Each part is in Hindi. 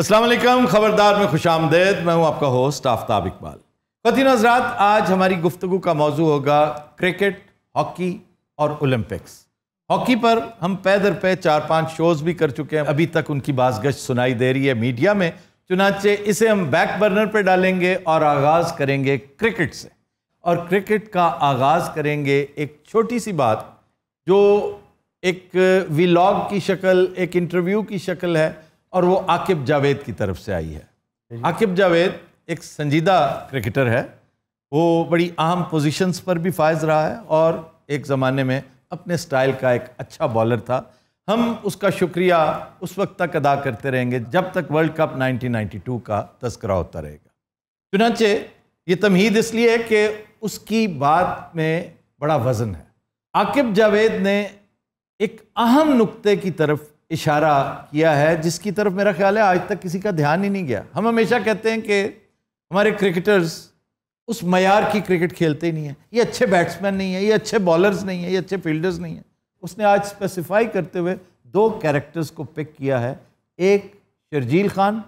असलम खबरदार में खुश आमदेद मैं हूँ आपका होस्ट आफ्ताब इकबाल कतिन हजरात आज हमारी गुफ्तु का मौजू होगा क्रिकेट हॉकी और ओलंपिक्स हॉकी पर हम पै दर पे चार पांच शोज भी कर चुके हैं अभी तक उनकी गश्त सुनाई दे रही है मीडिया में चुनाचे इसे हम बैक बर्नर पर डालेंगे और आगाज़ करेंगे क्रिकेट से और क्रिकेट का आगाज़ करेंगे एक छोटी सी बात जो एक व्लॉग की शक्ल एक इंटरव्यू की शक्ल है और वो आकिब जावेद की तरफ से आई है आकिब जावेद एक संजीदा क्रिकेटर है वो बड़ी अहम पोजीशंस पर भी फायज रहा है और एक ज़माने में अपने स्टाइल का एक अच्छा बॉलर था हम उसका शुक्रिया उस वक्त तक अदा करते रहेंगे जब तक वर्ल्ड कप 1992 का तस्करा होता रहेगा चुनाचे ये तमहीद इसलिए है कि उसकी बात में बड़ा वज़न है आकिब जावेद ने एक अहम नुक्ते की तरफ इशारा किया है जिसकी तरफ मेरा ख्याल है आज तक किसी का ध्यान ही नहीं गया हम हमेशा कहते हैं कि हमारे क्रिकेटर्स उस मैार की क्रिकेट खेलते ही नहीं है ये अच्छे बैट्समैन नहीं है ये अच्छे बॉलर्स नहीं है ये अच्छे फील्डर्स नहीं है उसने आज स्पेसिफाई करते हुए दो कैरेक्टर्स को पिक किया है एक शर्जील खान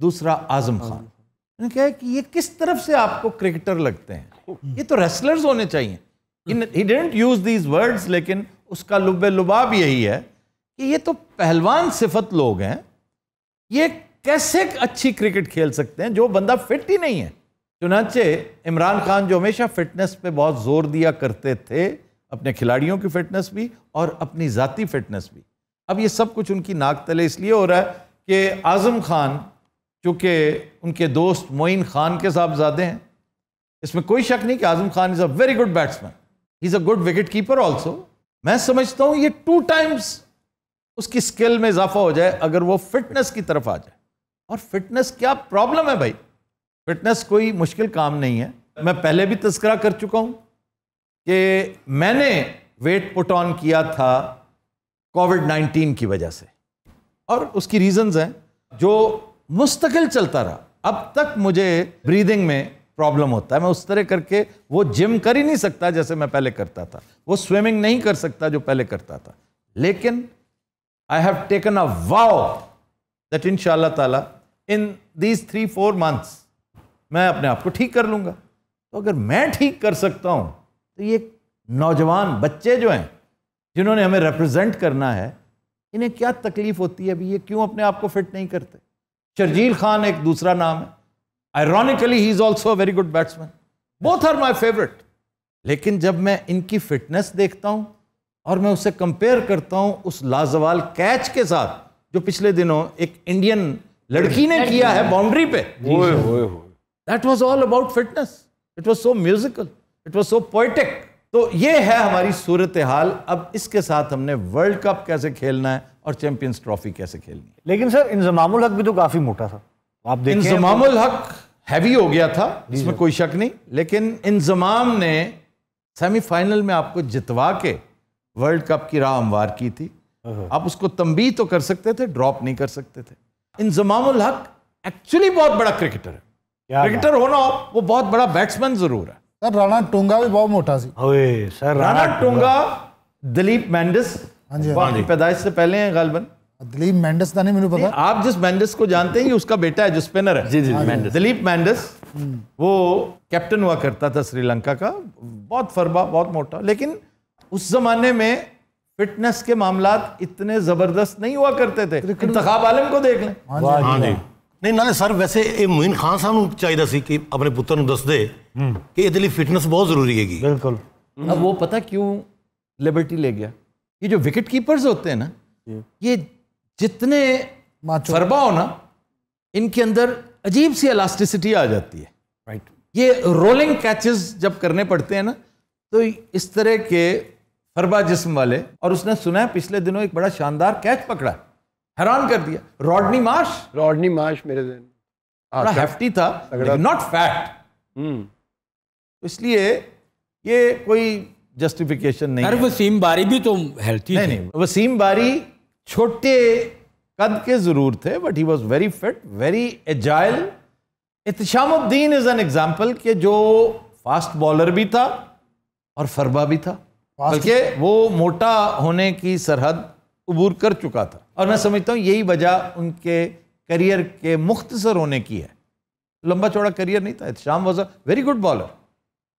दूसरा आजम खान उन्होंने कहा कि ये किस तरफ से आपको क्रिकेटर लगते हैं ये तो रेसलर्स होने चाहिए he didn't use these words लेकिन उसका लुब लुबाब यही है कि ये तो पहलवान सिफत लोग हैं ये कैसे अच्छी क्रिकेट खेल सकते हैं जो बंदा फिट ही नहीं है चुनाचे इमरान खान जो हमेशा फिटनेस पे बहुत जोर दिया करते थे अपने खिलाड़ियों की फिटनेस भी और अपनी जाति फिटनेस भी अब ये सब कुछ उनकी नाक तले इसलिए हो रहा है कि आज़म खान चूँकि उनके दोस्त मोइन खान के साहबजादे हैं इसमें कोई शक नहीं कि Azam Khan is a very good batsman he is a good wicket keeper also मैं समझता हूँ ये टू टाइम्स उसकी स्किल में इजाफा हो जाए अगर वो फिटनेस की तरफ आ जाए और फिटनेस क्या प्रॉब्लम है भाई फिटनेस कोई मुश्किल काम नहीं है मैं पहले भी तस्करा कर चुका हूँ कि मैंने वेट पुट ऑन किया था कोविड 19 की वजह से और उसकी रीजंस हैं जो मुस्तकिल चलता रहा अब तक मुझे ब्रीदिंग में प्रॉब्लम होता है मैं उस तरह करके वो जिम कर ही नहीं सकता जैसे मैं पहले करता था वो स्विमिंग नहीं कर सकता जो पहले करता था लेकिन I have taken a vow that inshallah ta'ala in these three four months मैं अपने आप को ठीक कर लूँगा तो अगर मैं ठीक कर सकता हूँ तो ये नौजवान बच्चे जो हैं जिन्होंने हमें रिप्रेजेंट करना है इन्हें क्या तकलीफ होती है अभी ये क्यों अपने आप को फिट नहीं करते शर्जील खान एक दूसरा नाम है ironically he is also a very good batsman both are my favourite लेकिन जब मैं इनकी फिटनेस देखता हूँ और मैं उसे कंपेयर करता हूं उस लाजवाल कैच के साथ जो पिछले दिनों एक इंडियन लड़की ने किया है बाउंड्री पे that was all about fitness it was so musical it was so poetic तो ये है हमारी सूरत हाल अब इसके साथ हमने वर्ल्ड कप कैसे खेलना है और चैंपियंस ट्रॉफी कैसे खेलनी है लेकिन सर इंजमामुल हक भी तो काफ़ी मोटा था आप तो- इंजमामुल हक हैवी हो गया था इसमें कोई शक नहीं लेकिन इंजमाम ने सेमीफाइनल में आपको जितवा के वर्ल्ड कप की राह हमवार की थी हाँ। आप उसको तंबी तो कर सकते थे ड्रॉप नहीं कर सकते थे इंजमाम हक एक्चुअली बहुत बड़ा क्रिकेटर है क्रिकेटर होना वो बहुत बड़ा बैट्समैन जरूर है सर राणा टोंगा भी बहुत मोटा सी सर राणा टूंगा दिलीप मैंडिस हाँ हाँ पैदाइश से पहले हैं गालबन दिलीप मैंडस का तो नहीं मैंने पता आप जिस मैंडस को जानते हैं ये उसका बेटा है जो स्पिनर है जी जी दिलीप मैंडस हम्म। वो कैप्टन हुआ करता था श्रीलंका का बहुत फरबा बहुत मोटा लेकिन उस जमाने में फिटनेस के मामला इतने जबरदस्त नहीं हुआ करते थे इंतखाब आलम को देख लें हाँ हाँ नहीं ना सर वैसे ये ਵੈਸੇ खान साहब को चाहिए सी कि अपने पुत्र ਆਪਣੇ ਪੁੱਤਰ ਨੂੰ ਦੱਸਦੇ ਕਿ ਇਹਦੇ ਲਈ ਫਿਟਨੈਸ ਬਹੁਤ अब वो पता क्यों लिबर्टी ले गया ये जो विकेट कीपर्स होते हैं ना ये जितने फरबा हो ना इनके अंदर अजीब सी इलास्टिसिटी आ जाती है राइट ये रोलिंग कैचेस जब करने पड़ते हैं ना तो इस तरह के फरबा जिस्म वाले और उसने सुना है पिछले दिनों एक बड़ा शानदार कैच पकड़ा हैरान कर दिया रॉडनी मार्श रॉडनी मार्श मेरे दिन हाँ, बड़ा हेफ्टी था नॉट फैट हम्म। तो इसलिए ये कोई जस्टिफिकेशन नहीं अरे वसीम बारी भी तो हेल्थी नहीं नहीं वसीम बारी छोटे कद के जरूर थे but he was very fit very agile Itshamuddin is an example के जो फास्ट बॉलर भी था और फरबा भी था बल्कि वो मोटा होने की सरहद अबूर कर चुका था और मैं समझता हूँ यही वजह उनके करियर के मुख्तसर होने की है लंबा चौड़ा करियर नहीं था Itsham was a very good bowler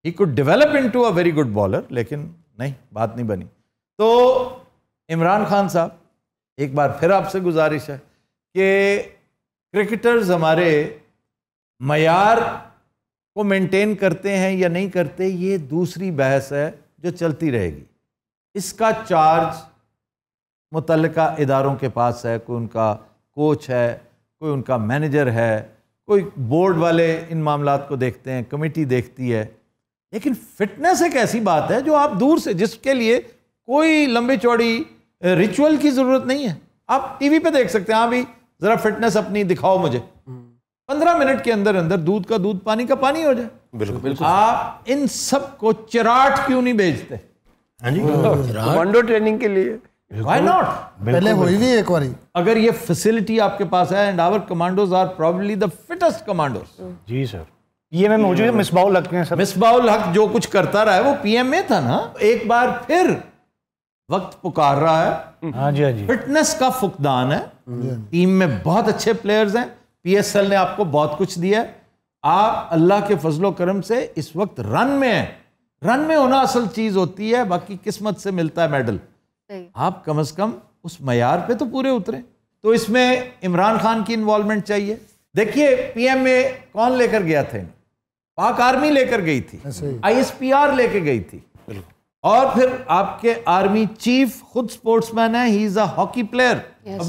he could develop into a very good bowler लेकिन नहीं बात नहीं बनी तो इमरान खान साहब एक बार फिर आपसे गुजारिश है कि क्रिकेटर्स हमारे मैार को मेंटेन करते हैं या नहीं करते ये दूसरी बहस है जो चलती रहेगी इसका चार्ज मुतल इदारों के पास है कोई उनका कोच है कोई उनका मैनेजर है कोई बोर्ड वाले इन मामला को देखते हैं कमेटी देखती है लेकिन फिटनेस एक ऐसी बात है जो आप दूर से जिसके लिए कोई लंबी चौड़ी रिचुअल की ज़रूरत नहीं है आप टीवी पे देख सकते हैं हाँ भी ज़रा फिटनेस अपनी दिखाओ मुझे हम्म। पंद्रह मिनट के अंदर अंदर दूध का दूध पानी का पानी हो जाए बिल्कुल बिल्कुल आप इन सब को चिराट क्यों नहीं भेजते हाँ हाँ, कमांडो ट्रेनिंग के लिए Why not? पहले हुई भी एक बारी अगर ये फैसिलिटी आपके पास है and our commandos are probably the fittest commandos जी सर ये मैं मौजूद मिसबाउल हक ने सर मिसबाउल हक जो कुछ करता रहा है वो में था ना एक बार फिर वक्त पुकार रहा है हाँ जी हाँ जी फिटनेस का फुकदान है टीम हाँ में बहुत अच्छे प्लेयर्स हैं पीएसएल ने आपको बहुत कुछ दिया है आप अल्लाह के फजलो करम से इस वक्त रन में हैं रन में होना असल चीज़ होती है बाकी किस्मत से मिलता है मेडल आप कम अज़ कम उस मैार पे तो पूरे उतरे तो इसमें इमरान खान की इन्वॉल्वमेंट चाहिए देखिए पीएमए कौन लेकर गया था पाक आर्मी लेकर गई थी आईएसपीआर हाँ, लेके गई थी और फिर आपके आर्मी चीफ खुद स्पोर्ट्समैन है he is a hockey player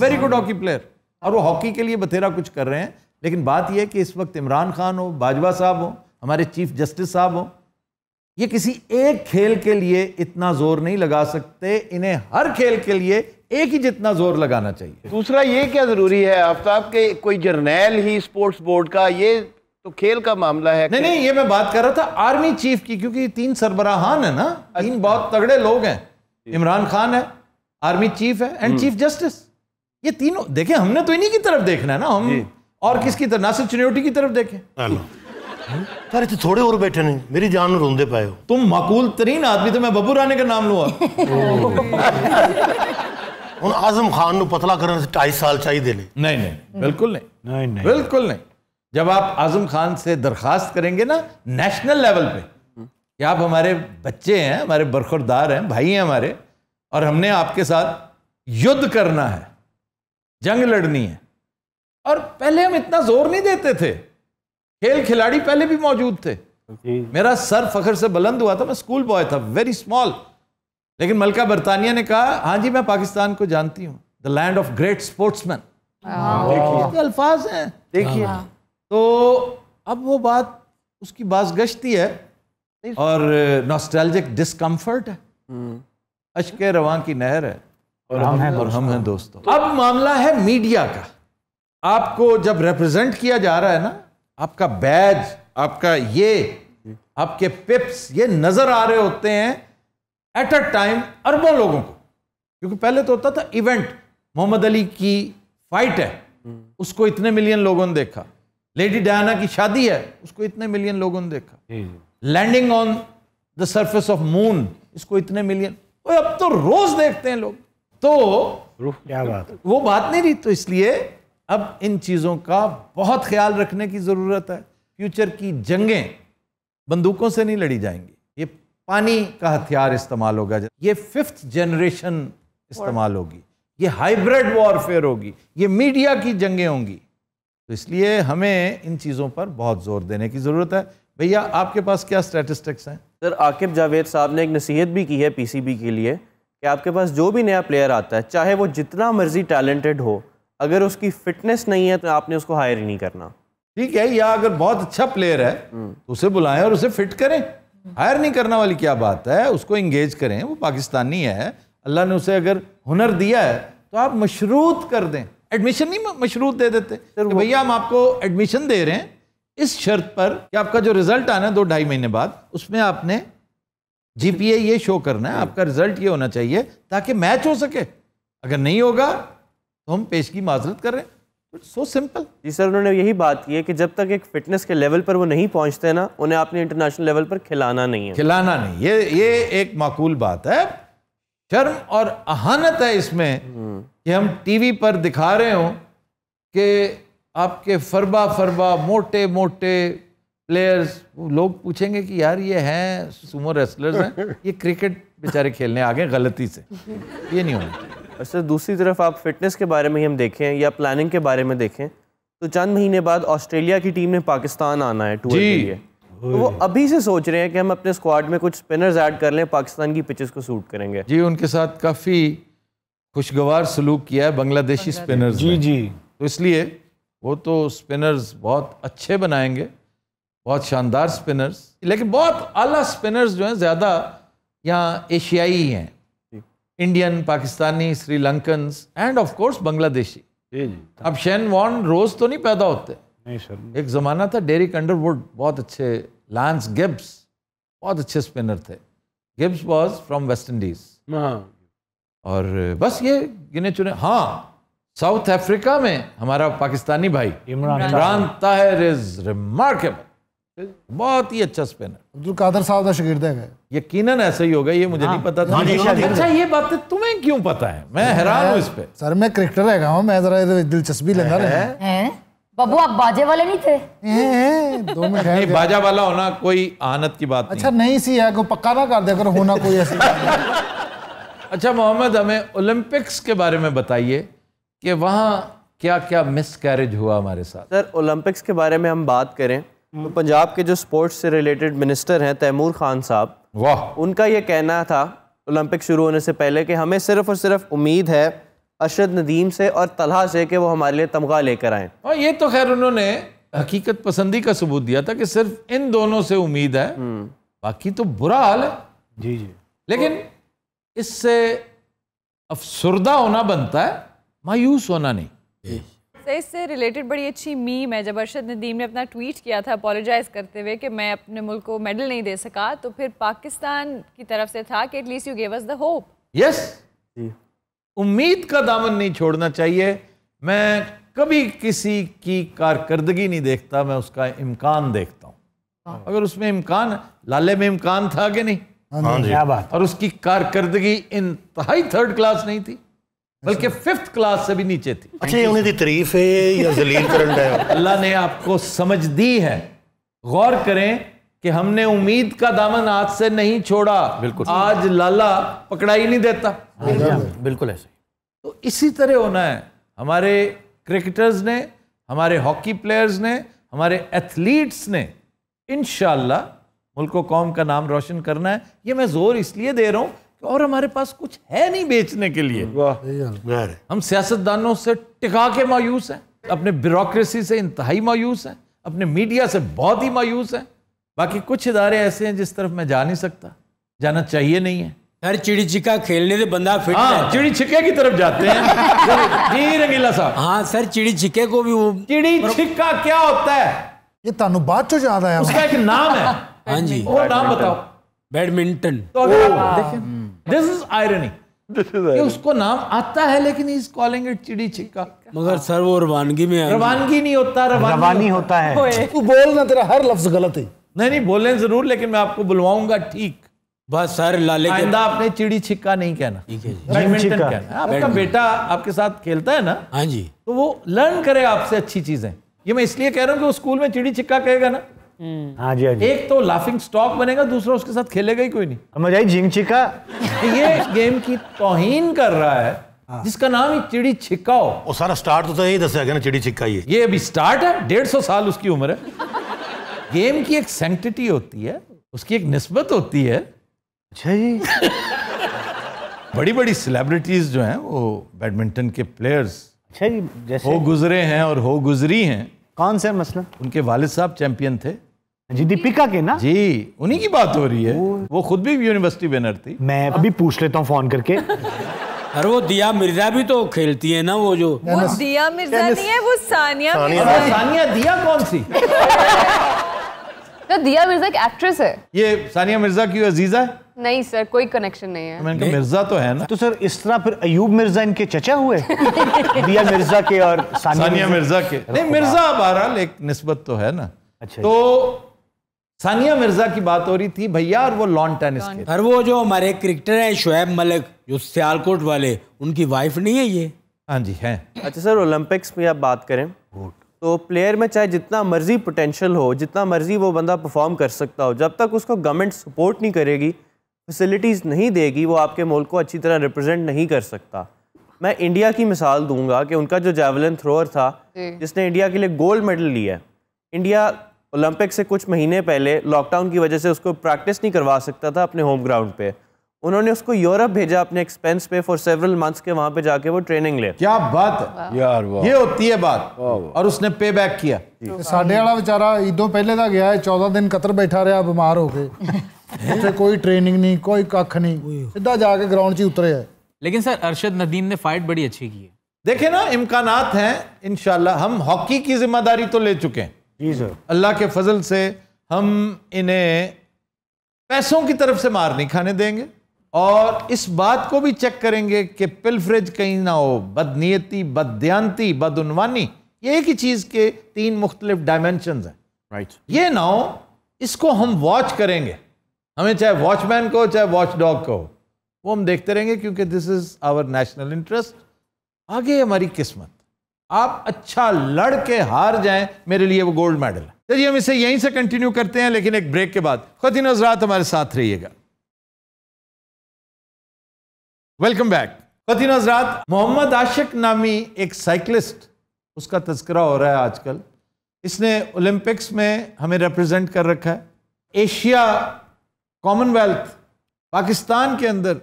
very good hockey player और वो हॉकी के लिए बथेरा कुछ कर रहे हैं लेकिन बात यह कि इस वक्त इमरान खान हो बाजवा साहब हो हमारे चीफ जस्टिस साहब हो ये किसी एक खेल के लिए इतना जोर नहीं लगा सकते इन्हें हर खेल के लिए एक ही जितना जोर लगाना चाहिए दूसरा ये क्या ज़रूरी है आफ्ताब के कोई जर्नैल ही स्पोर्ट्स बोर्ड का ये तो खेल का मामला है नहीं नहीं ये मैं बात कर रहा था आर्मी चीफ की क्योंकि तीन सरबराहान है ना तीन अच्छा। बहुत तगड़े लोग हैं इमरान खान है आर्मी चीफ है एंड हम्म। चीफ जस्टिस ये तीनों देखे हमने तो इन्हीं की तरफ देखना है ना हम और किसकी तरफ नासिर चुनौटी की तरफ देखें सर इतने थोड़े और बैठे नहीं मेरी जान रोंदे पाए हो तुम मकूल तरीन आदमी तो मैं बबू राने का नाम लूँ ਹੁਣ आजम खान पतला ਪਤਲਾ ਕਰਨ ਲਈ 2.5 नहीं नहीं नहीं बिल्कुल नहीं नहीं नहीं ਨਹੀਂ नहीं जब आप आजम खान से दरखास्त करेंगे ना नेशनल लेवल पे कि आप हमारे बच्चे हैं हमारे बरखुरदार हैं भाई हैं हमारे और हमने आपके साथ युद्ध करना है जंग लड़नी है और पहले हम इतना जोर नहीं देते थे खेल खिलाड़ी पहले भी मौजूद थे मेरा सर फखर से बुलंद हुआ था मैं स्कूल बॉय था वेरी स्मॉल लेकिन मलका बरतानिया ने कहा हाँ जी मैं पाकिस्तान को जानती हूँ the land of great sportsman देखिए अल्फाज हैं देखिए तो अब वो बात उसकी बाज गश्ती है और नॉस्ट्रेलिक डिस्कम्फर्ट है हम्म। अशके रवान की नहर है और हम हैं और हम हैं दोस्तों अब मामला है मीडिया का आपको जब रिप्रेजेंट किया जा रहा है ना आपका बैज आपका ये आपके पिप्स ये नजर आ रहे होते हैं एट अ टाइम अरबों लोगों को क्योंकि पहले तो होता था इवेंट मोहम्मद अली की फाइट है उसको इतने मिलियन लोगों ने देखा लेडी डायना की शादी है उसको इतने मिलियन लोगों ने देखा landing on the surface of moon इसको इतने मिलियन अब तो रोज देखते हैं लोग तो क्या बात वो बात नहीं रही तो इसलिए अब इन चीज़ों का बहुत ख्याल रखने की ज़रूरत है फ्यूचर की जंगें बंदूकों से नहीं लड़ी जाएंगी ये पानी का हथियार इस्तेमाल होगा ये फिफ्थ जनरेशन इस्तेमाल होगी ये हाइब्रिड वॉरफेयर होगी ये मीडिया की जंगें होंगी तो इसलिए हमें इन चीज़ों पर बहुत जोर देने की ज़रूरत है भैया आपके पास क्या स्टैटिस्टिक्स हैं सर आकिब जावेद साहब ने एक नसीहत भी की है पीसीबी के लिए कि आपके पास जो भी नया प्लेयर आता है चाहे वो जितना मर्जी टैलेंटेड हो अगर उसकी फिटनेस नहीं है तो आपने उसको हायर ही नहीं करना ठीक है या अगर बहुत अच्छा प्लेयर है हम्म। तो उसे बुलाएं और उसे फिट करें हायर नहीं करना वाली क्या बात है उसको इंगेज करें वो पाकिस्तानी है अल्लाह ने उसे अगर हुनर दिया है तो आप मशरूत कर दें एडमिशन नहीं मशरूत दे देते भैया हम आपको एडमिशन दे रहे हैं इस शर्त पर कि आपका जो रिजल्ट आना है दो ढाई महीने बाद उसमें आपने जीपीए ये शो करना है आपका रिजल्ट ये होना चाहिए ताकि मैच हो सके अगर नहीं होगा तो हम पेश की माजरत कर रहे हैं सो सिंपल जी सर उन्होंने यही बात की है कि जब तक एक फिटनेस के लेवल पर वो नहीं पहुंचते ना उन्हें आपने इंटरनेशनल लेवल पर खिलाना नहीं है खिलाना नहीं ये ये एक माकूल बात है शर्म और अहानत है इसमें हम्म। कि हम टीवी पर दिखा रहे हो कि आपके फरबा फरबा मोटे मोटे प्लेयर्स लोग पूछेंगे कि यार ये हैं सुमो रेसलर्स हैं ये क्रिकेट बेचारे खेलने आ गए गलती से ये नहीं होना अच्छा दूसरी तरफ आप फिटनेस के बारे में ही हम देखें या प्लानिंग के बारे में देखें तो चंद महीने बाद ऑस्ट्रेलिया की टीम ने पाकिस्तान आना है टूर के लिए तो वो अभी से सोच रहे हैं कि हम अपने स्क्वाड में कुछ स्पिनर्स ऐड कर लें पाकिस्तान की पिचेस को सूट करेंगे जी उनके साथ काफ़ी खुशगवार सलूक किया है बांग्लादेशी स्पिनर्स जी जी तो इसलिए वो तो स्पिनर्स बहुत अच्छे बनाएंगे बहुत शानदार स्पिनर्स लेकिन बहुत अला स्पिनर्स जो हैं ज़्यादा यहाँ एशियाई हैं Indian Pakistani Sri Lankan and of course Bangladeshi अब शेन वॉन रोज तो नहीं पैदा होते नहीं सर एक ज़माना था डेरिक अंडरवुड बहुत अच्छे लांस गिब्स बहुत अच्छे स्पिनर थे Gibbs was from West Indies और बस ये गिने चुने हाँ साउथ अफ्रीका में हमारा पाकिस्तानी भाई इमरान ताहिर इज रिमार्केबल बहुत ही अच्छा स्पिन है अब्दुल कादर साहब का शगिर्द है यकीनन ऐसा ही होगा ये मुझे हाँ। नहीं पता था हाँ हाँ अच्छा ये बात तुम्हें क्यों पता है मैं हैरान हूँ इस पे सर मैं क्रिकेटर है हूँ मैं जरा दिलचस्पी लेना रहा है बाबू आप बाजे वाले नहीं थे दो मिनट नहीं बाजा वाला होना कोई आनत की बात अच्छा नहीं सी है कोई पक्का ना कर दे अगर होना कोई ऐसी अच्छा मोहम्मद हमें ओलंपिक्स के बारे में बताइए कि वहाँ क्या क्या मिस कैरेज हुआ हमारे साथ सर ओलंपिक्स के बारे में हम बात करें तो पंजाब के जो स्पोर्ट्स से रिलेटेड मिनिस्टर हैं तैमूर खान साहब वाह उनका यह कहना था ओलंपिक शुरू होने से पहले कि हमें सिर्फ और सिर्फ उम्मीद है अरशद नदीम से और तलहा से कि वो हमारे लिए तमगा लेकर आए और हाँ, ये तो खैर उन्होंने हकीकत पसंदी का सबूत दिया था कि सिर्फ इन दोनों से उम्मीद है हम्म। बाकी तो बुरा हाल है जी जी लेकिन इससे अफसरदा होना बनता है मायूस होना नहीं तो इससे रिलेटेड बड़ी अच्छी मीम है जब अरशद नदीम ने अपना ट्वीट किया था अपोलोजाइज़ करते हुए कि मैं अपने मुल्क को मेडल नहीं दे सका तो फिर पाकिस्तान की तरफ से था कि at least you gave us the hope yes उम्मीद का दामन नहीं छोड़ना चाहिए मैं कभी किसी की कारकर्दगी नहीं देखता मैं उसका इम्कान देखता हूँ हाँ। अगर उसमें इम्कान लाले में इम्कान था कि नहीं हाँ हाँ क्या बात और उसकी कारकर्दगी इंतहाई थर्ड क्लास नहीं थी बल्कि फिफ्थ क्लास से भी नीचे थी अच्छा ये उन्हें तारीफ है या जलील है अल्लाह ने आपको समझ दी है गौर करें कि हमने उम्मीद का दामन हाथ से नहीं छोड़ा बिल्कुल आज लाला पकड़ा ही नहीं देता हाँ हाँ बिल्कुल ऐसे तो इसी तरह होना है हमारे क्रिकेटर्स ने हमारे हॉकी प्लेयर्स ने हमारे एथलीट्स ने इन मुल्क कौम का नाम रोशन करना है ये मैं जोर इसलिए दे रहा हूँ और हमारे पास कुछ है नहीं बेचने के लिए हम सियासतदानों से टिका के मायूस हैं अपने ब्यूरोसी से इंतहाई मायूस हैं अपने मीडिया से बहुत ही मायूस हैं बाकी कुछ इदारे ऐसे हैं जिस तरफ मैं जा नहीं सकता जाना चाहिए नहीं है यार चिड़ी छिका खेलने से बंदा फिट हाँ, चिड़ी छिके की तरफ जाते हैं जी रंगीला साहब हाँ सर चिड़ी छिके को भी वो चिड़ी छिका क्या होता है ये तानु बात जो ज्यादा है उसका एक नाम है हाँ जी वो नाम बताओ बैडमिंटन तो देखें दिस इज आयरनी ये उसको नाम आता है लेकिन इज कॉलिंग इट चिड़ी छिक्का मगर सर वो रवानगी में रवानगी नहीं होता रवानी, रवानी होता, होता है तू बोल ना तेरा हर लफ्ज गलत है नहीं नहीं बोले जरूर लेकिन मैं आपको बुलवाऊंगा ठीक बस सर लाले आइंदा आपने चिड़ी छिक्का नहीं कहना ठीक है कहना आपका बेटा आपके साथ खेलता है ना हाँ जी तो वो लर्न करे आपसे अच्छी चीजें ये मैं इसलिए कह रहा हूँ कि वो स्कूल में चिड़ी छिक्का कहेगा ना हम्म। हाँ जी हाँ जी एक तो लाफिंग स्टॉक बनेगा दूसरा उसके साथ खेलेगा ही कोई नहीं समझ आई जिम छिका ये गेम की तोहिन कर रहा है हाँ। जिसका नाम ही चिड़ी छिक्का हो और सारा स्टार्ट तो यही दसा गया ना चिड़ी छिक्का ये ये अभी स्टार्ट है डेढ़ सौ साल उसकी उम्र है गेम की एक सेंटिटी होती है उसकी एक नस्बत होती है अच्छा जी बड़ी बड़ी सेलिब्रिटीज जो हैं वो बैडमिंटन के प्लेयर्स अच्छा जी जैसे हो गुजरे हैं और हो गुजरी हैं कौन से मसला उनके वालिद साहब चैंपियन थे जी दीपिका के ना जी उन्हीं की बात हो रही है वो खुद भी यूनिवर्सिटी विनर थी मैं अभी पूछ लेता हूँ फोन करके अरे वो दिया मिर्जा भी तो खेलती है ना वो जो वो दिया मिर्जा नहीं है वो सानिया सानिया, सानिया दिया कौन सी तो दिया मिर्जा एक एक्ट्रेस है ये सानिया मिर्जा की अजीजा है नहीं सर कोई कनेक्शन नहीं है तो मैंने कहा मिर्जा तो है ना तो सर इस तरह फिर अयूब मिर्जा इनके चचा हुए दिया मिर्जा के और सानिया, सानिया मिर्जा के नहीं मिर्जा बहरहाल एक निस्बत तो है ना अच्छा तो सानिया मिर्जा की बात हो रही थी भैया और वो लॉन टेनिस के और वो जो हमारे क्रिकेटर हैं शुएब मलिक जो सियालकोट वाले उनकी वाइफ नहीं है ये हाँ जी है अच्छा सर ओलंपिक्स में आप बात करें तो प्लेयर में चाहे जितना मर्जी पोटेंशियल हो जितना मर्जी वो बंदा परफॉर्म कर सकता हो जब तक उसको गवर्नमेंट सपोर्ट नहीं करेगी फैसिलिटीज़ नहीं देगी वो आपके मुल्क को अच्छी तरह रिप्रेजेंट नहीं कर सकता मैं इंडिया की मिसाल दूंगा कि उनका जो जेवलिन थ्रोअर था जिसने इंडिया के लिए गोल्ड मेडल लिया इंडिया ओलंपिक से कुछ महीने पहले लॉकडाउन की वजह से उसको प्रैक्टिस नहीं करवा सकता था अपने होम ग्राउंड पे उन्होंने उसको यूरोप भेजा अपने एक्सपेंस पे फॉर सेवरल मंथ्स के वहां पे जाके वो ट्रेनिंग ले क्या बात यार ये होती है बात और उसने पे बैक किया तो साढ़े वाला बेचारा ईदो पहले का गया है चौदह दिन कतर बैठा रहा बीमार हो गए कोई ट्रेनिंग नहीं कोई कख नहीं सीधा जाके ग्राउंड ਕੇ उतरे है लेकिन सर अरशद नदीम ने फाइट बड़ी अच्छी की है देखे ना इम्कान हैं इनशाला हम हॉकी की जिम्मेदारी तो ले चुके हैं जी सर अल्लाह के फजल से हम इन्हें पैसों की तरफ से मार नहीं खाने देंगे और इस बात को भी चेक करेंगे कि पिलफ्रिज कहीं ना हो बदनीयती बदयांती बदनवानी ये एक ही चीज़ के तीन मुख्तलिफ डायमेंशन हैं राइट right. ये ना हो इसको हम वॉच करेंगे हमें चाहे वॉचमैन को चाहे वॉच डॉग को वो हम देखते रहेंगे क्योंकि this is our national interest आगे हमारी किस्मत आप अच्छा लड़ के हार जाएं मेरे लिए वो गोल्ड मेडल है चलिए हम इसे यहीं से कंटिन्यू करते हैं लेकिन एक ब्रेक के बाद ही नजरात हमारे साथ रहिएगा वेलकम बैक खुदिन हजरात मोहम्मद आशिक नामी एक साइकिलिस्ट उसका तस्करा हो रहा है आजकल इसने ओलंपिक्स में हमें रिप्रेजेंट कर रखा है एशिया कॉमनवेल्थ पाकिस्तान के अंदर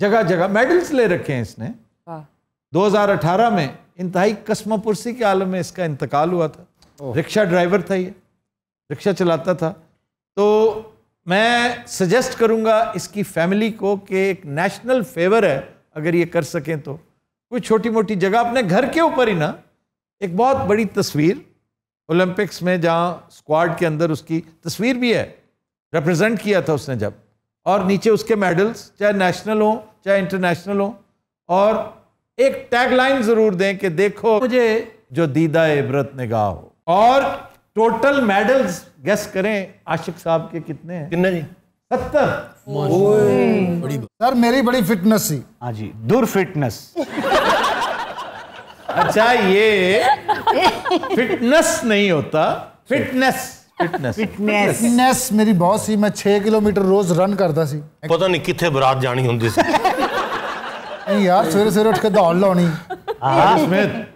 जगह जगह मेडल्स ले रखे हैं इसने 2018 में इंतहाई कस्मापुरसी के आलम में इसका इंतकाल हुआ था रिक्शा ड्राइवर था ये रिक्शा चलाता था तो मैं सजेस्ट करूंगा इसकी फैमिली को कि एक नेशनल फेवर है अगर ये कर सकें तो कोई छोटी मोटी जगह अपने घर के ऊपर ही ना एक बहुत बड़ी तस्वीर ओलंपिक्स में जहाँ स्क्वाड के अंदर उसकी तस्वीर भी है रिप्रेजेंट किया था उसने जब और नीचे उसके मेडल्स चाहे नेशनल हों चाहे इंटरनेशनल हों और एक टैगलाइन जरूर दें कि देखो मुझे जो दीदा इबरत निगाह हो और टोटल मेडल्स गेस करें आशिक साहब के कितने हैं कितने जी सत्तर सर मेरी बड़ी फिटनेस थी हाँ जी दूर फिटनेस अच्छा ये फिटनेस नहीं होता फिटनेस फिटनेस ਫਿਟਨੈਸ ਮੇਰੀ ਬਹੁਤ ਸੀ ਮੈਂ 6 ਕਿਲੋਮੀਟਰ ਰੋਜ਼ ਰਨ ਕਰਦਾ ਸੀ ਪਤਾ ਨਹੀਂ ਕਿੱਥੇ ਬਰਾਤ ਜਾਣੀ ਹੁੰਦੀ ਸੀ नहीं यार सवेरे सवेरे उठ के दौड़ लानी हाँ, समेत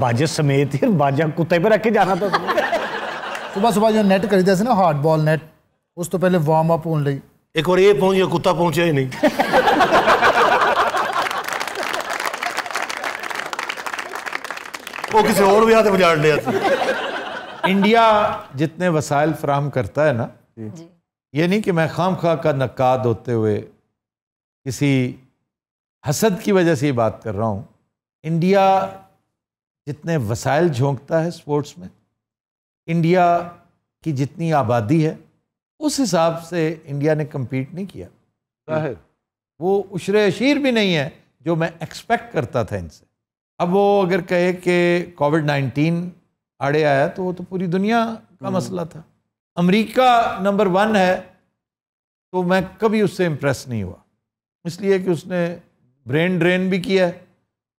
बाजे समेत ही बाजा कुत्ते पे रख के जाना तो सुबह सुबह जो नेट खरीदे से ना हार्ड बॉल नेट उस तो पहले वार्म अप होने लगी एक बार ये पहुंच गया कुत्ता पहुंचे ही नहीं वो किसी और भी आते बजाड़ लिया इंडिया जितने वसाइल फ्राहम करता है ना ये नहीं कि मैं खाम खा का नक्काद होते हुए किसी हसद की वजह से ये बात कर रहा हूँ इंडिया जितने वसाइल झोंकता है स्पोर्ट्स में इंडिया की जितनी आबादी है उस हिसाब से इंडिया ने कम्पीट नहीं किया वो उशरे अशीर भी नहीं है जो मैं एक्सपेक्ट करता था इनसे अब वो अगर कहे कि कोविड नाइन्टीन आड़े आया तो वो तो पूरी दुनिया का हम्म। मसला था अमेरिका नंबर वन है तो मैं कभी उससे इम्प्रेस नहीं हुआ इसलिए कि उसने ब्रेन ड्रेन भी किया है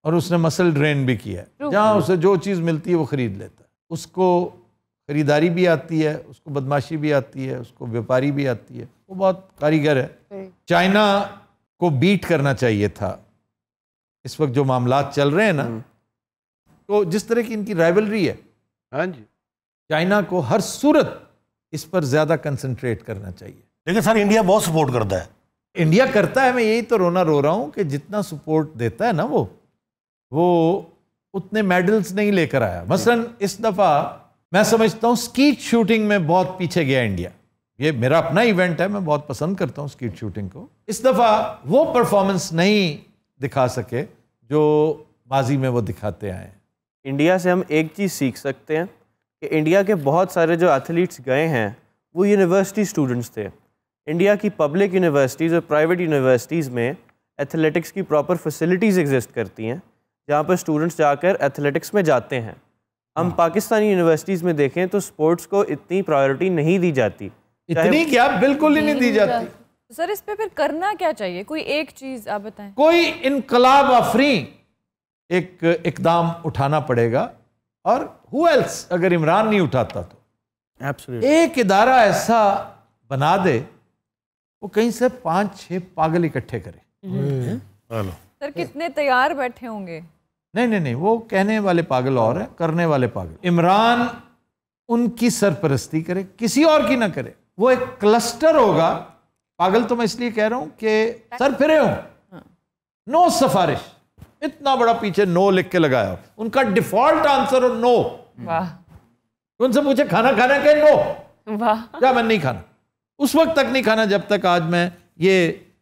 और उसने मसल ड्रेन भी किया है जहाँ उसे जो चीज़ मिलती है वो ख़रीद लेता है उसको खरीदारी भी आती है उसको बदमाशी भी आती है उसको व्यापारी भी आती है वो बहुत कारीगर है चाइना को बीट करना चाहिए था इस वक्त जो मामला चल रहे हैं ना हम्म। तो जिस तरह की इनकी राइवलरी है हाँ जी चाइना को हर सूरत इस पर ज़्यादा कंसंट्रेट करना चाहिए लेकिन सर इंडिया बहुत सपोर्ट करता है इंडिया करता है मैं यही तो रोना रो रहा हूँ कि जितना सपोर्ट देता है ना वो वो उतने मेडल्स नहीं लेकर आया मसलन इस दफ़ा मैं समझता हूँ स्कीट शूटिंग में बहुत पीछे गया इंडिया ये मेरा अपना इवेंट है मैं बहुत पसंद करता हूँ स्कीट शूटिंग को इस दफ़ा वो परफॉर्मेंस नहीं दिखा सके जो माजी में वो दिखाते आए इंडिया से हम एक चीज़ सीख सकते हैं कि इंडिया के बहुत सारे जो एथलीट्स गए हैं वो यूनिवर्सिटी स्टूडेंट्स थे इंडिया की पब्लिक यूनिवर्सिटीज़ और प्राइवेट यूनिवर्सिटीज़ में एथलेटिक्स की प्रॉपर फैसिलिटीज़ एग्जिस्ट करती हैं जहाँ पर स्टूडेंट्स जाकर एथलेटिक्स में जाते हैं हम हाँ। पाकिस्तानी यूनिवर्सिटीज़ में देखें तो स्पोर्ट्स को इतनी प्रायोरिटी नहीं दी जाती इतनी क्या बिल्कुल ही नहीं, दी जाती सर इस पे फिर करना क्या चाहिए कोई एक चीज़ आप बताएं कोई इनकलाब आफरी एक इकदाम उठाना पड़ेगा और हु एल्स अगर इमरान नहीं उठाता तो Absolutely. एक इदारा ऐसा बना दे वो कहीं से पांच छह पागल इकट्ठे करे सर कितने तैयार बैठे होंगे नहीं नहीं नहीं वो कहने वाले पागल और है करने वाले पागल इमरान उनकी सरपरस्ती करे किसी और की ना करे वो एक क्लस्टर होगा पागल तो मैं इसलिए कह रहा हूं कि सर फिरे हूं हाँ। नो सिफारिश इतना बड़ा पीछे नो लिख के लगाया उनका डिफॉल्ट आंसर हो नो वाह उनसे पूछे खाना खाना के नो वाह क्या मैं नहीं खाना उस वक्त तक नहीं खाना जब तक आज मैं ये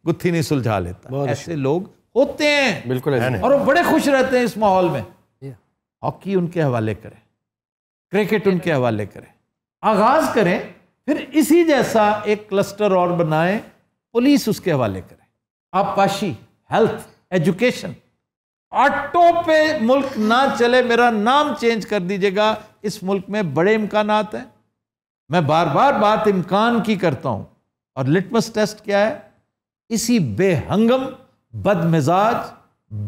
गुत्थी नहीं सुलझा लेता ऐसे अच्छा। लोग होते हैं बिल्कुल और वो बड़े खुश रहते हैं इस माहौल में हॉकी उनके हवाले करें क्रिकेट उनके हवाले करें आगाज करें फिर इसी जैसा एक क्लस्टर और बनाएं पुलिस उसके हवाले करें आबपाशी हेल्थ एजुकेशन ऑटो पे मुल्क ना चले मेरा नाम चेंज कर दीजिएगा इस मुल्क में बड़े इम्कान हैं मैं बार बार बात इम्कान की करता हूं और लिटमस टेस्ट क्या है इसी बेहंगम बदमिजाज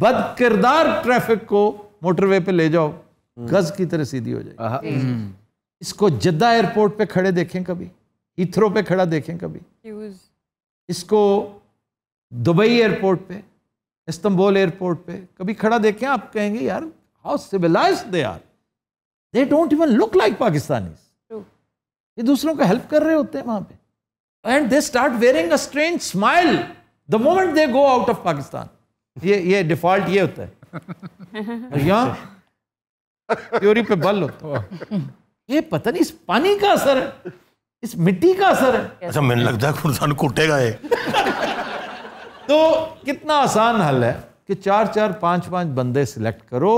बद किरदार ट्रैफिक को मोटरवे पे ले जाओ हम्म। गज की तरह सीधी हो जाए हम्म। इसको जद्दा एयरपोर्ट पे खड़े देखें कभी इथरो पे खड़ा देखें कभी इसको दुबई एयरपोर्ट पे इस्तंबुल एयरपोर्ट पे कभी खड़ा देखें आप कहेंगे यार how civilised they are they don't even look like Pakistanis ये दूसरों को हेल्प कर रहे होते हैं वहां पे and they start wearing a strange smile the moment they go out of Pakistan ये ये डिफॉल्ट ये होता है यहां थ्योरी पे बल होता है ये पता नहीं इस पानी का असर है इस मिट्टी का असर है अच्छा मैंने लगता है कुर्सान कूटेगा ये तो कितना आसान हल है कि चार चार पांच पांच बंदे सिलेक्ट करो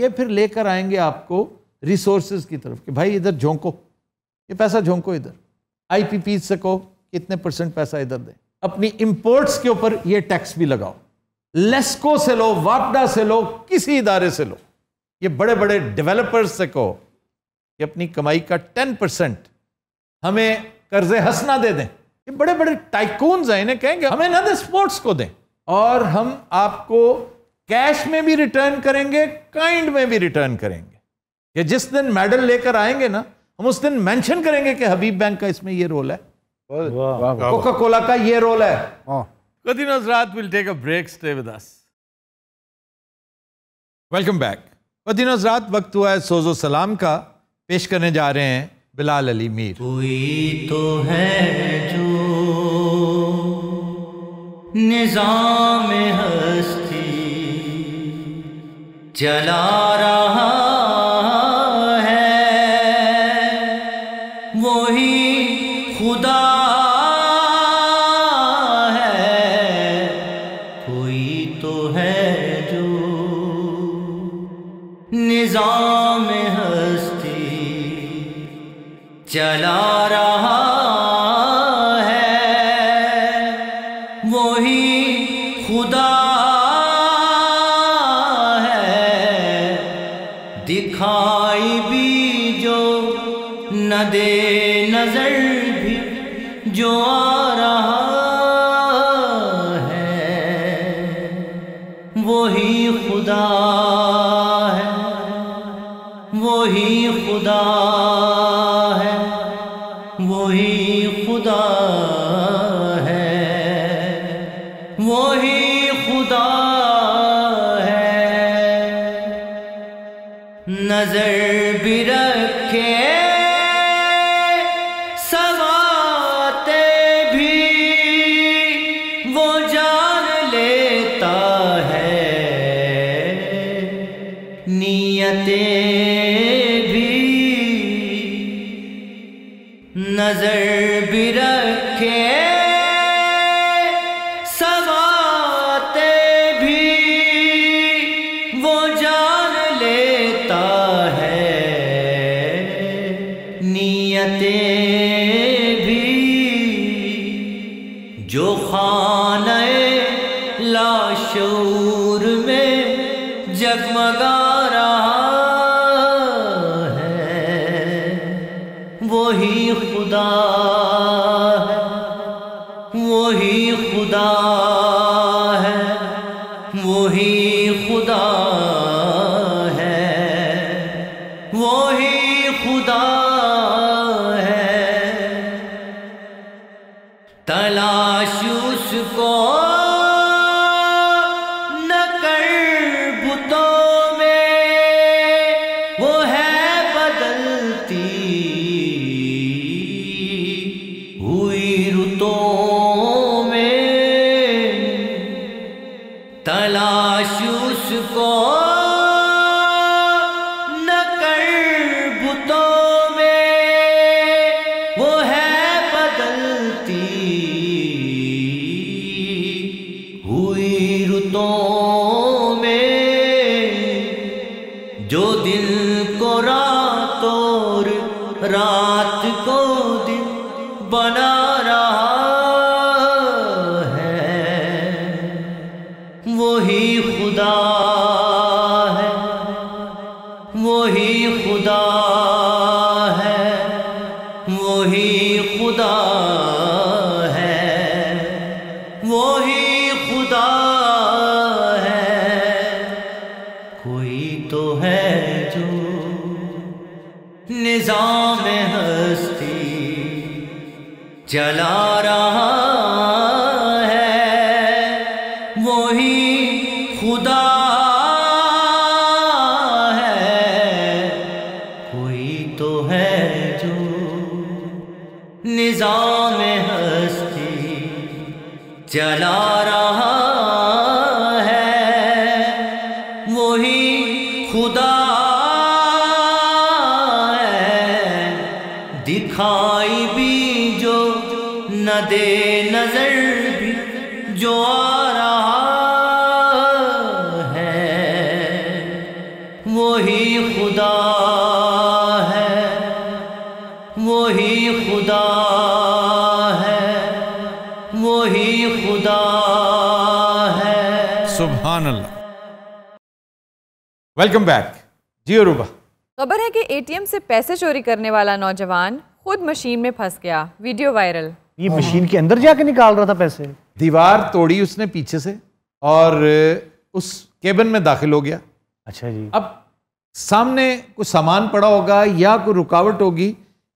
ये फिर लेकर आएंगे आपको रिसोर्सेज की तरफ कि भाई इधर झोंको ये पैसा झोंको इधर आईपीपी से कहो कितने परसेंट पैसा इधर दे अपनी इंपोर्ट्स के ऊपर ये टैक्स भी लगाओ लेस्को से लो वापडा से लो किसी इदारे से लो ये बड़े बड़े डेवलपर्स से कहो कि अपनी कमाई का टेन परसेंट हमें कर्जे हंसना दे दें ये बड़े बड़े टाइकून हैं इन्हें कहेंगे हमें ना दे स्पोर्ट्स को दें और हम आपको कैश में भी रिटर्न करेंगे काइंड में भी रिटर्न करेंगे कि जिस दिन मेडल लेकर आएंगे ना हम उस दिन मेंशन करेंगे कि हबीब बैंक का इसमें ये रोल है कोका कोला का ये रोल है कदी नजरात will take a break stay with us welcome back कदी नजरात वक्त हुआ है सोजो सलाम का पेश करने जा रहे हैं बिलाल अली मीर कोई तो है जो निजाम हस्ती चला रहा भी नजर तलाश उसको निजाम हस्ती चला रहा वेलकम बैक जी रूबा खबर है कि एटीएम से पैसे चोरी करने वाला नौजवान खुद मशीन में फंस गया वीडियो वायरल ये मशीन के अंदर जाके निकाल रहा था पैसे दीवार तोड़ी उसने पीछे से और उस केबिन में दाखिल हो गया अच्छा जी अब सामने कुछ सामान पड़ा होगा या कोई रुकावट होगी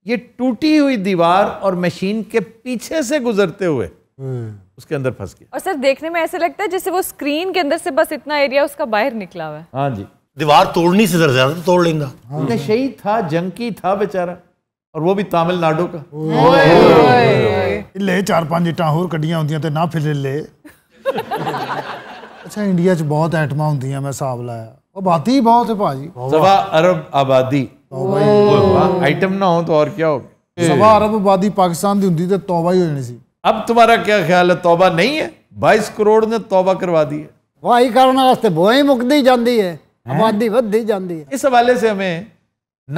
ये टूटी हुई दीवार और मशीन के पीछे से गुजरते हुए हम्म। उसके अंदर फंस गया और सर देखने में ऐसे लगता है जैसे वो स्क्रीन के अंदर से बस इतना एरिया उसका बाहर निकला हुआ है हाँ जी दीवार तोड़नी से ज्यादा तो तोड़ लेगा हाँ। शहीद था जंकी था बेचारा और वो भी तमिलनाडु का ले चार पांच इटा होर कड्डियां होंदियां ते ना फिर ले अच्छा इंडिया च बहुत आइटम होंदियां मैं हिसाब लाया और बात ही बहुत है भाजी सवा अरब आबादी तो तो आइटम ना हो तो और क्या हो सवा अरब आबादी पाकिस्तान की होंगी तो तौबा ही हो जानी सी अब तुम्हारा क्या ख्याल है तौबा नहीं है 22 करोड़ ने तौबा करवा दी है वाही कारण वास्ते बोए मुकदी जाती है आबादी बढ़ती जाती है इस हवाले से हमें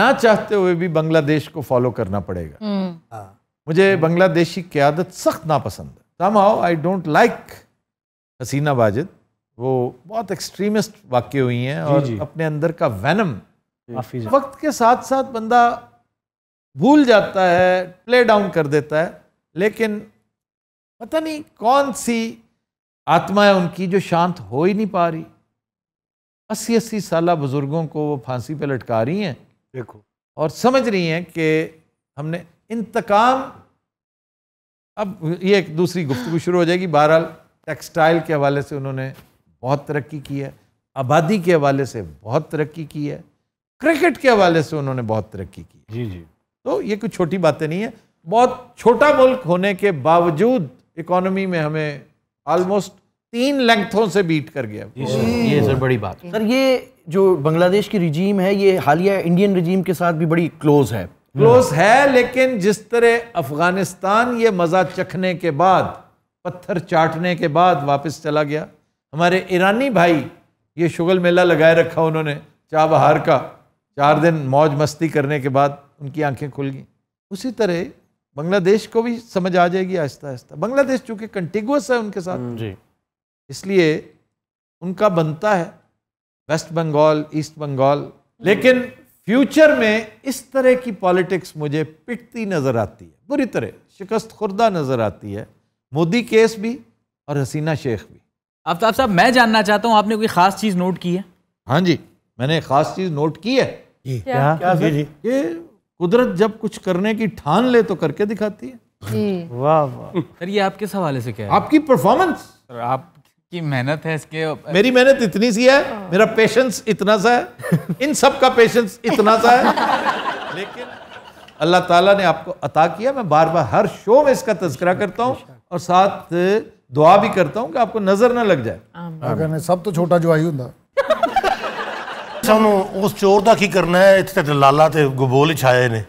ना चाहते हुए भी बांग्लादेश को फॉलो करना पड़ेगा हम्म। हाँ। मुझे बांग्लादेशी क्यादत सख्त नापसंद है somehow I don't like Hasina Wajid वो बहुत एक्सट्रीमिस्ट वाक्य हुई हैं और जी। अपने अंदर का वैनम वक्त के साथ साथ बंदा भूल जाता है प्ले डाउन कर देता है लेकिन पता नहीं कौन सी आत्मा है उनकी जो शांत हो ही नहीं पा रही अस्सी अस्सी साल बुज़ुर्गों को वो फांसी पे लटका रही हैं देखो और समझ रही हैं कि हमने इंतकाम अब ये एक दूसरी गुफ्तु शुरू हो जाएगी बहरहाल टेक्सटाइल के हवाले से उन्होंने बहुत तरक्की की है आबादी के हवाले से बहुत तरक्की की है क्रिकेट के हवाले से उन्होंने बहुत तरक्की की जी जी तो ये कुछ छोटी बातें नहीं है बहुत छोटा मुल्क होने के बावजूद इकोनॉमी में हमें ऑलमोस्ट तीन लेंथों से बीट कर गया ये सर बड़ी बात सर ये जो बांग्लादेश की रिजीम है ये हालिया इंडियन रिजीम के साथ भी बड़ी क्लोज है क्लोज है लेकिन जिस तरह अफगानिस्तान ये मज़ा चखने के बाद पत्थर चाटने के बाद वापस चला गया हमारे ईरानी भाई ये शुगल मेला लगाए रखा उन्होंने चाबहार का चार दिन मौज मस्ती करने के बाद उनकी आंखें खुल गई उसी तरह बांग्लादेश को भी समझ आ जाएगी आहिस्ता आहिस्ता बांग्लादेश चूंकि कंटिगुअस है उनके साथ जी इसलिए उनका बनता है वेस्ट बंगाल ईस्ट बंगाल लेकिन फ्यूचर में इस तरह की पॉलिटिक्स मुझे पिटती नज़र आती है बुरी तरह शिकस्त खुर्दा नज़र आती है मोदी केस भी और हसीना शेख भी आफ्ताब साहब मैं जानना चाहता हूँ आपने कोई ख़ास चीज़ नोट की है हाँ जी मैंने ख़ास चीज़ नोट की है क्या, क्या जी, जी ये कुदरत जब कुछ करने की ठान ले तो करके दिखाती है वाह वाह सर ये आपके हवाले से क्या है आपकी परफॉर्मेंस आप की मेहनत है इसके मेरी मेहनत इतनी सी है मेरा पेशेंस इतना सा है इन सब का पेशेंस इतना सा है लेकिन अल्लाह ताला ने आपको अता किया मैं बार बार हर शो में इसका तस्करा करता हूँ और साथ दुआ भी करता हूँ कि आपको नजर ना लग जाए अगर सब तो छोटा जो आई हूँ उस चोर का की करना है इतने ਇੱਥੇ ਦਲਾਲਾ ਤੇ ਗੋਬੋਲ ਛਾਏ ਨੇ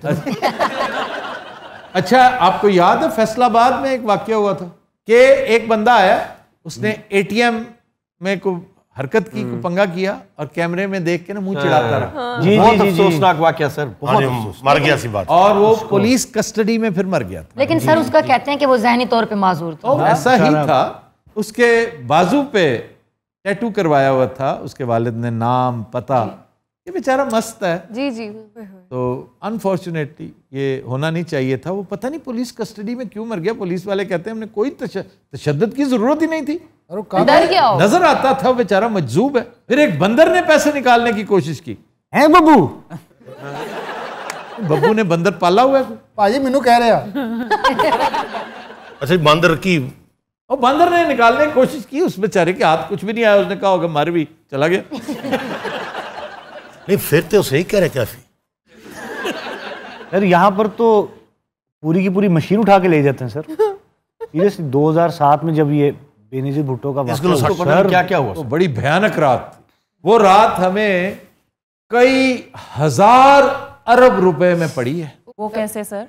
अच्छा आपको याद है फैसलाबाद में एक वाक्य हुआ था कि एक बंदा आया उसने एटीएम में को हरकत की को हम्म। पंगा किया और कैमरे में देख के ना मुंह चिढ़ाता हाँ। रहा हाँ। जी, बहुत अफसोसनाक वाक्य सर हाँ बहुत मर गया सी बात और वो पुलिस कस्टडी में फिर मर गया था लेकिन सर उसका कहते हैं कि वो जहनी तौर पे माजूर था ऐसा ही था उसके बाजू पे टैटू करवाया हुआ था उसके वालिद ने नाम पता ये बेचारा मस्त है जी जी तो अनफॉर्चुनेटली ये होना नहीं चाहिए था वो पता नहीं पुलिस कस्टडी में क्यों मर गया पुलिस वाले कहते हैं हमने कोई तशद की जरूरत ही नहीं थी डर गया नजर आता था बेचारा मजजूब है फिर एक बंदर ने पैसे निकालने की कोशिश की है बबू बबू ने बंदर पाला हुआ भाजी पाजी मेनू कह रहा अच्छा बंदर की और बंदर ने निकालने की कोशिश की उस बेचारे के हाथ कुछ भी नहीं आया उसने कहा होगा मर भी चला गया नहीं फिर तो सही कह रहे काफी सर यहाँ पर तो पूरी की पूरी मशीन उठा के ले जाते हैं सर हजार 2007 में जब ये बेनजीर भुट्टो का इसको सर, सर, क्या क्या हुआ तो बड़ी भयानक रात वो रात हमें कई हजार अरब रुपए में पड़ी है वो कैसे सर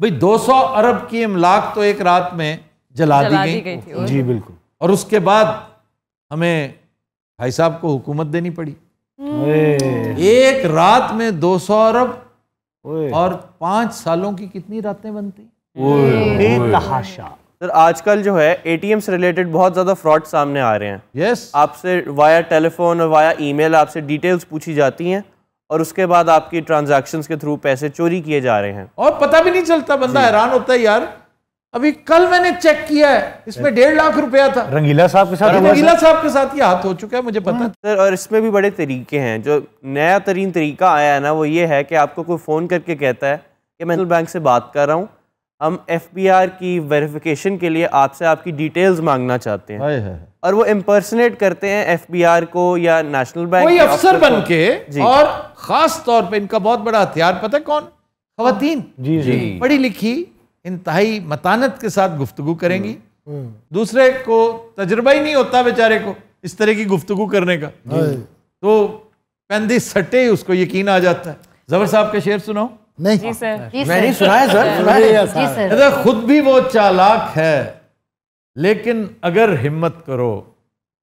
भाई 200 अरब की इमलाक तो एक रात में जला, जला दी गई जी बिल्कुल और उसके बाद हमें भाई साहब को हुकूमत देनी पड़ी एक रात में दो सौ अरब और पांच सालों की कितनी रातें बनती सर आजकल जो है एटीएम से रिलेटेड बहुत ज्यादा फ्रॉड सामने आ रहे हैं यस yes. आपसे वाया टेलीफोन और वाया ईमेल आपसे डिटेल्स पूछी जाती हैं और उसके बाद आपकी ट्रांजैक्शंस के थ्रू पैसे चोरी किए जा रहे हैं और पता भी नहीं चलता बंदा हैरान होता है यार अभी कल मैंने चेक किया है इसमें डेढ़ लाख रुपया था रंगीला साहब के साथ रंगीला साहब के साथ ये हाथ हो चुका है मुझे पता हाँ। सर और इसमें भी बड़े तरीके हैं जो नया तरीन तरीका आया है ना वो ये है कि आपको कोई फ़ोन करके कहता है कि मैं बैंक से बात कर रहा हूँ हम एफ की वेरिफिकेशन के लिए आपसे आपकी डिटेल्स मांगना चाहते हैं और वो इम्पर्सनेट करते हैं एफ को या नेशनल बैंक कोई अफसर बन के और ख़ास तौर पर इनका बहुत बड़ा हथियार पता है कौन हाँ। खातन जी जी पढ़ी लिखी इंतहाई मतानत के साथ गुफ्तु करेंगी हम्म, हम्म। दूसरे को तजर्बा ही नहीं होता बेचारे को इस तरह की गुफ्तु करने का हाँ तो पैंदी सटे ही उसको यकीन आ जाता है जबर साहब का शेर सुनाओ नहीं जी सर मैंने सुनाया सर सुनाया खुद भी वो चालाक है लेकिन अगर हिम्मत करो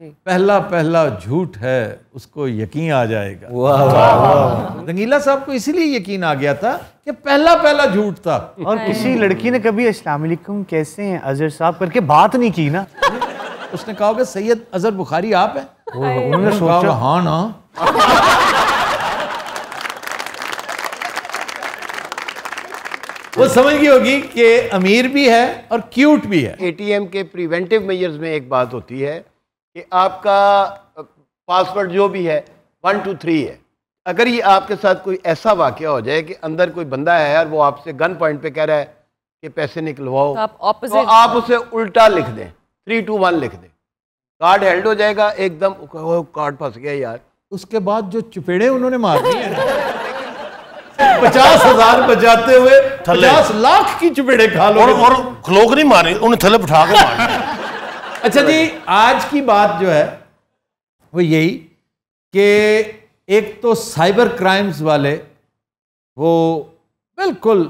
पहला पहला झूठ है उसको यकीन आ जाएगा वाह वाह वाह रंगीला साहब को इसलिए यकीन आ गया था कि पहला पहला झूठ था और हाँ। किसी लड़की ने कभी असलकुम कैसे हैं अजहर साहब करके बात नहीं की ना उसने कहा कि सैयद अजहर बुखारी आप हैं उन्होंने सोचा हाँ ना वो समझ गई होगी कि अमीर भी है और क्यूट भी है एटीएम के प्रिवेंटिव मेजर्स में एक बात होती है कि आपका पासवर्ड जो भी है वन टू थ्री है अगर ये आपके साथ कोई ऐसा वाक्य हो जाए कि अंदर कोई बंदा है और वो आपसे गन पॉइंट पे कह रहा है कि पैसे निकलवाओ तो आप तो आप उसे उल्टा लिख दें थ्री टू वन लिख दें कार्ड हेल्ड हो जाएगा एकदम कार्ड फंस गया यार उसके बाद जो चुपेड़े उन्होंने मार दिए पचास हजार बचाते हुए पचास लाख की चुपेड़े खा लो और, और, नहीं मारे उन्हें थले बिठा के मारे अच्छा जी आज की बात जो है वो यही कि एक तो साइबर क्राइम्स वाले वो बिल्कुल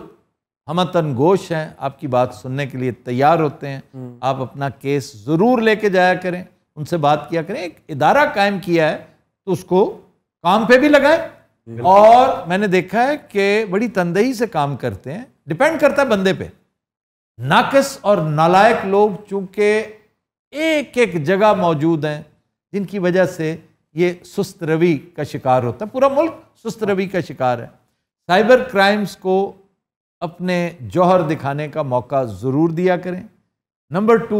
हमतन गोश हैं आपकी बात सुनने के लिए तैयार होते हैं हम्म। आप अपना केस ज़रूर लेके जाया करें उनसे बात किया करें एक इदारा कायम किया है तो उसको काम पे भी लगाए और मैंने देखा है कि बड़ी तंदही से काम करते हैं डिपेंड करता है बंदे पे नाकस और नालायक लोग चूंकि एक एक जगह मौजूद हैं जिनकी वजह से ये सुस्त रवि का शिकार होता है पूरा मुल्क सुस्त रवि का शिकार है साइबर क्राइम्स को अपने जौहर दिखाने का मौका ज़रूर दिया करें नंबर टू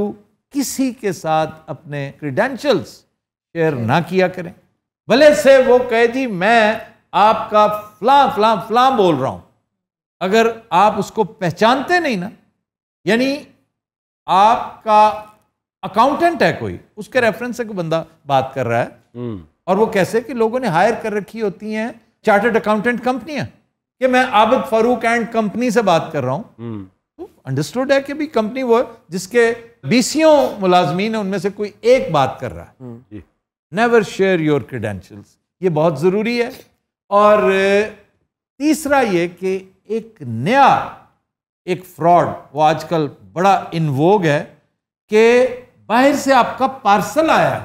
किसी के साथ अपने क्रीडेंशल्स शेयर ना किया करें भले से वो कहे जी मैं आपका फ्ला फ्ला फ्ला बोल रहा हूँ अगर आप उसको पहचानते नहीं ना यानी आपका अकाउंटेंट है कोई उसके रेफरेंस से कोई बंदा बात कर रहा है हम्म। और वो कैसे कि लोगों ने हायर कर रखी होती हैं चार्टर्ड अकाउंटेंट कंपनियां कि मैं आबद फारूक एंड कंपनी से बात कर रहा हूं हम्म। तो अंडरस्टूड है कि भी कंपनी वो जिसके बीसियों मुलाजमीन है उनमें से कोई एक बात कर रहा है नेवर शेयर योर क्रीडेंशल्स ये बहुत ज़रूरी है और तीसरा ये कि एक नया एक फ्रॉड वो आजकल बड़ा इनवोग है कि बाहर से आपका पार्सल आया है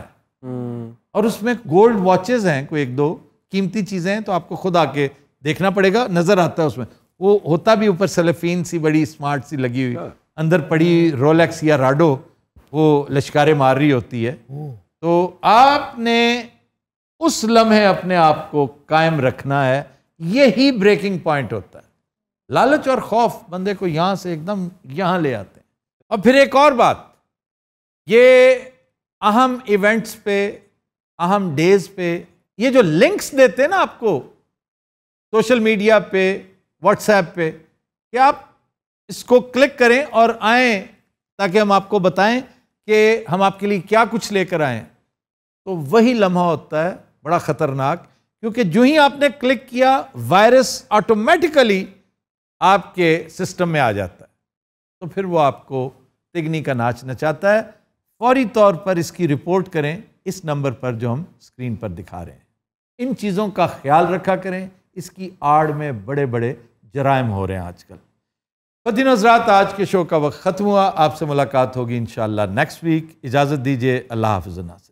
हम्म। और उसमें गोल्ड वॉचेस हैं कोई एक दो कीमती चीज़ें हैं तो आपको खुद आके देखना पड़ेगा नज़र आता है उसमें वो होता भी ऊपर सेलेफीन सी बड़ी स्मार्ट सी लगी हुई हाँ। अंदर पड़ी रोलेक्स या राडो वो लश्कारे मार रही होती है तो आपने उस लम्हे अपने आप को कायम रखना है यही ब्रेकिंग पॉइंट होता है लालच और खौफ बंदे को यहाँ से एकदम यहाँ ले आते हैं और फिर एक और बात ये अहम इवेंट्स पे अहम डेज पे ये जो लिंक्स देते हैं ना आपको सोशल मीडिया पे व्हाट्सएप पे कि आप इसको क्लिक करें और आए ताकि हम आपको बताएं कि हम आपके लिए क्या कुछ लेकर आए तो वही लम्हा होता है बड़ा ख़तरनाक क्योंकि जो ही आपने क्लिक किया वायरस ऑटोमेटिकली आपके सिस्टम में आ जाता है तो फिर वो आपको तिगनी का नाच नचाता है फौरी तौर पर इसकी रिपोर्ट करें इस नंबर पर जो हम स्क्रीन पर दिखा रहे हैं इन चीज़ों का ख्याल रखा करें इसकी आड़ में बड़े बड़े जराइम हो रहे हैं आजकल बदिन हजरात आज के शो का वक्त ख़त्म हुआ आपसे मुलाकात होगी इन नेक्स्ट वीक इजाज़त दीजिए अल्लाह हाफ